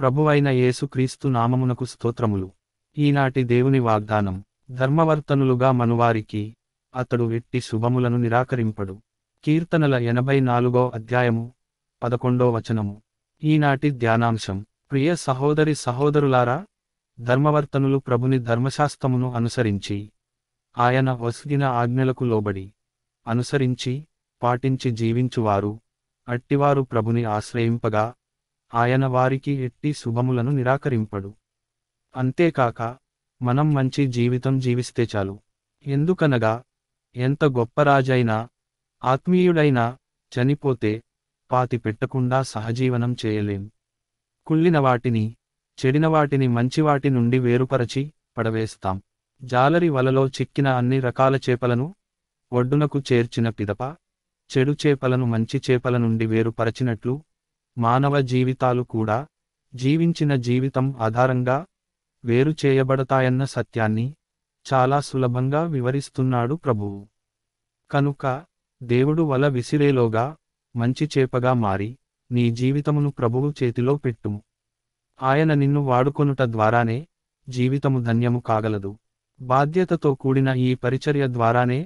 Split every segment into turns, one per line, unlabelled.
ప్రభువైన యేసుక్రీస్తు నామమునకు స్తోత్రములు ఈనాటి దేవుని వాగ్దానం ధర్మవర్తనులుగా మనువారికి అతడు ఎట్టి శుభములను నిరాకరింపడు కీర్తనల ఎనభై నాలుగో అధ్యాయము పదకొండో వచనము ఈనాటి ధ్యానాంశం ప్రియ సహోదరి సహోదరులారా ధర్మవర్తనులు ప్రభుని ధర్మశాస్త్రమును అనుసరించి ఆయన వసుగిన ఆజ్ఞలకు లోబడి అనుసరించి పాటించి జీవించువారు అట్టివారు ప్రభుని ఆశ్రయింపగా ఆయన వారికి ఎట్టి శుభములను నిరాకరింపడు అంతేకాక మనం మంచి జీవితం జీవిస్తే చాలు ఎందుకనగా ఎంత గొప్ప రాజైనా ఆత్మీయుడైనా చనిపోతే పాతి పెట్టకుండా సహజీవనం చేయలేం కుళ్ళిన వాటిని చెడిన వాటిని మంచివాటి నుండి వేరుపరచి పడవేస్తాం జాలరి వలలో చిక్కిన అన్ని రకాల చేపలను ఒడ్డునకు చేర్చిన పిదప చెడు చేపలను మంచి చేపల నుండి వేరుపరచినట్లు మానవ జీవితాలు కూడా జీవించిన జీవితం ఆధారంగా వేరు చేయబడతాయన్న సత్యాన్ని చాలా సులభంగా వివరిస్తున్నాడు ప్రభువు కనుక దేవుడు వల విసిరేలోగా మంచి చేపగా మారి నీ జీవితమును ప్రభువు చేతిలో పెట్టుము ఆయన నిన్ను వాడుకొనుట ద్వారానే జీవితము ధన్యము కాగలదు బాధ్యతతో కూడిన ఈ పరిచర్య ద్వారానే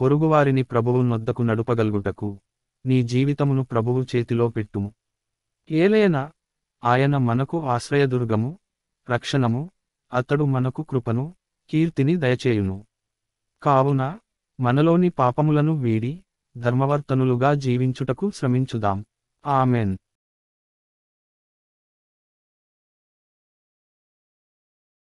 పొరుగువారిని ప్రభువు నొద్దకు నడుపగలుగుటకు నీ జీవితమును ప్రభువు చేతిలో పెట్టుము ఏలేన ఆయన మనకు ఆశ్రయదుర్గము రక్షణము అతడు మనకు కృపను కీర్తిని దయచేయును కావున మనలోని పాపములను వీడి ధర్మవర్తనులుగా
జీవించుటకు శ్రమించుదాం ఆమెన్